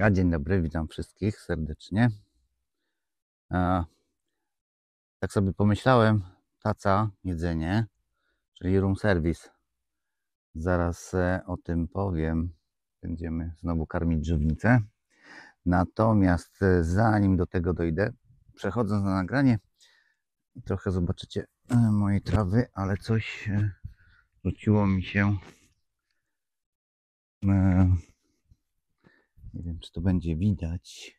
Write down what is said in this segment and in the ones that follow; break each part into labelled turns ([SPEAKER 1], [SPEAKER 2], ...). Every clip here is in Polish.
[SPEAKER 1] Ja dzień dobry, witam wszystkich serdecznie. E, tak sobie pomyślałem, taca, jedzenie, czyli room service. Zaraz e, o tym powiem. Będziemy znowu karmić żywnicę. Natomiast e, zanim do tego dojdę, przechodząc na nagranie, trochę zobaczycie e, mojej trawy, ale coś e, rzuciło mi się e, nie wiem, czy to będzie widać.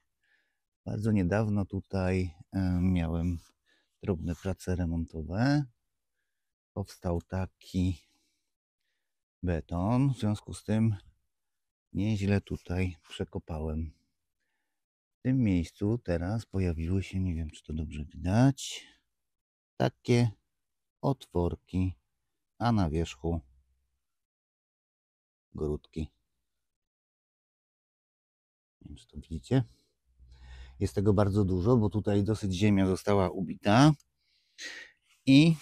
[SPEAKER 1] Bardzo niedawno tutaj e, miałem drobne prace remontowe. Powstał taki beton, w związku z tym nieźle tutaj przekopałem. W tym miejscu teraz pojawiły się, nie wiem czy to dobrze widać, takie otworki, a na wierzchu grudki. Nie wiem, czy to widzicie. Jest tego bardzo dużo, bo tutaj dosyć ziemia została ubita. I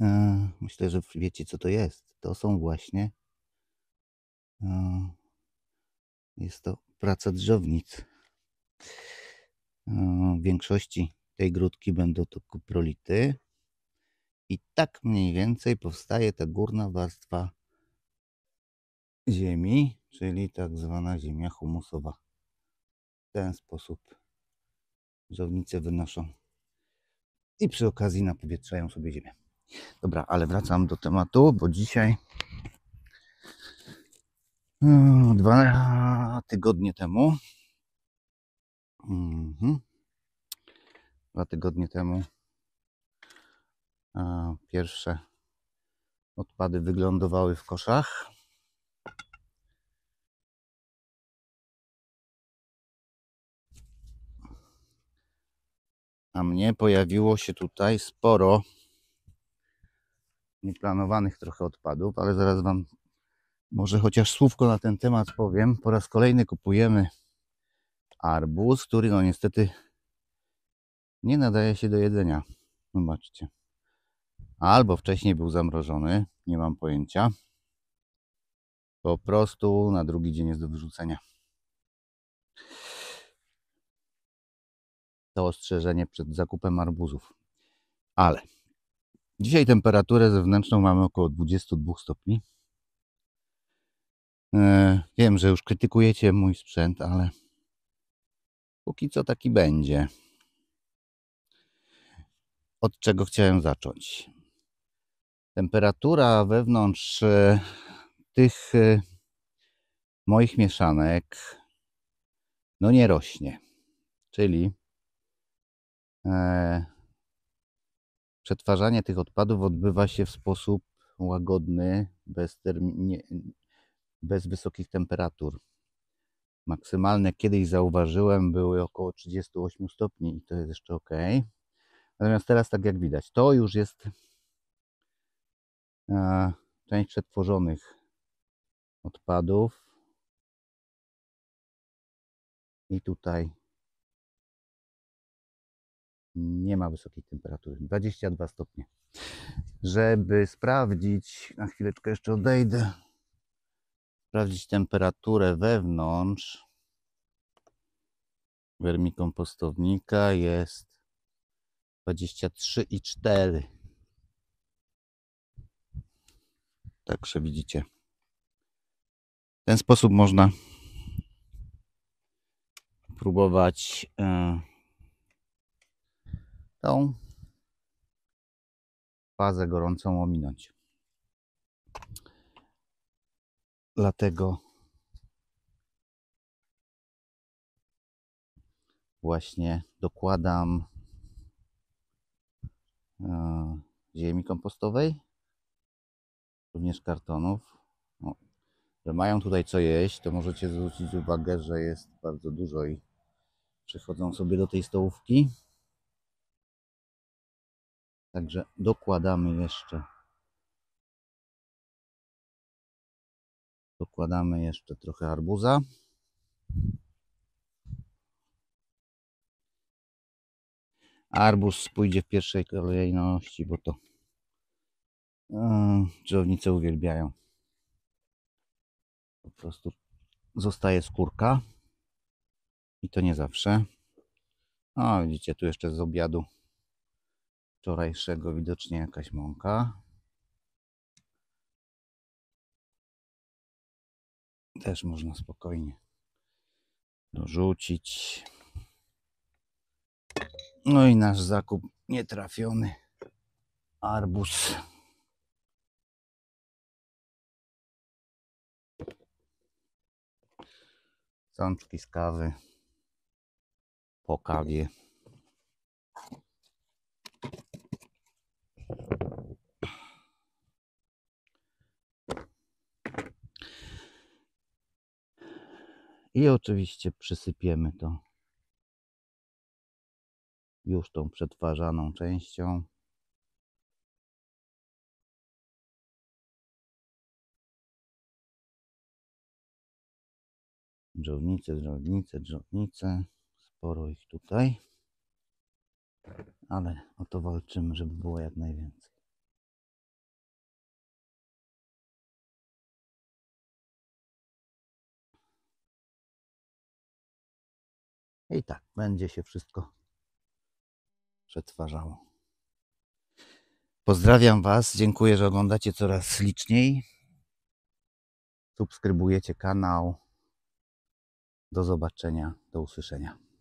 [SPEAKER 1] e, myślę, że wiecie, co to jest. To są właśnie. E, jest to praca drzewnic. E, w większości tej grudki będą to kuprolity. I tak mniej więcej powstaje ta górna warstwa ziemi, czyli tak zwana ziemia humusowa. W ten sposób żownice wynoszą i przy okazji napowietrzają sobie ziemię. Dobra, ale wracam do tematu, bo dzisiaj mm, dwa tygodnie temu mhm, dwa tygodnie temu pierwsze odpady wyglądowały w koszach a mnie pojawiło się tutaj sporo nieplanowanych trochę odpadów, ale zaraz Wam może chociaż słówko na ten temat powiem. Po raz kolejny kupujemy arbuz, który no niestety nie nadaje się do jedzenia. Zobaczcie. Albo wcześniej był zamrożony, nie mam pojęcia. Po prostu na drugi dzień jest do wyrzucenia. to ostrzeżenie przed zakupem arbuzów. Ale dzisiaj temperaturę zewnętrzną mamy około 22 stopni. E, wiem, że już krytykujecie mój sprzęt, ale póki co taki będzie. Od czego chciałem zacząć? Temperatura wewnątrz e, tych e, moich mieszanek no nie rośnie. Czyli E, przetwarzanie tych odpadów odbywa się w sposób łagodny, bez, bez wysokich temperatur. Maksymalne kiedyś zauważyłem były około 38 stopni i to jest jeszcze ok. Natomiast teraz, tak jak widać, to już jest e, część przetworzonych
[SPEAKER 2] odpadów. I tutaj
[SPEAKER 1] nie ma wysokiej temperatury, 22 stopnie. Żeby sprawdzić, na chwileczkę jeszcze odejdę, sprawdzić temperaturę wewnątrz wermikompostownika jest 23,4. Także widzicie. W ten sposób można próbować. Yy, tą fazę gorącą ominąć. Dlatego właśnie dokładam e, ziemi kompostowej, również kartonów. No, że mają tutaj co jeść, to możecie zwrócić uwagę, że jest bardzo dużo i przychodzą sobie do tej stołówki. Także dokładamy jeszcze dokładamy jeszcze trochę arbuza. Arbuz pójdzie w pierwszej kolejności, bo to drzewnice uwielbiają. Po prostu zostaje skórka i to nie zawsze. O, widzicie, tu jeszcze z obiadu wczorajszego widocznie jakaś mąka. Też można spokojnie dorzucić. No i nasz zakup nietrafiony.
[SPEAKER 2] Arbus.
[SPEAKER 1] Sączki z kawy po kawie. I oczywiście przysypiemy to już tą przetwarzaną częścią. Dżownice, dżownice, dżownice. Sporo ich tutaj. Ale o to walczymy, żeby było jak
[SPEAKER 2] najwięcej. I tak
[SPEAKER 1] będzie się wszystko przetwarzało. Pozdrawiam Was, dziękuję, że oglądacie coraz liczniej. Subskrybujecie kanał. Do zobaczenia, do usłyszenia.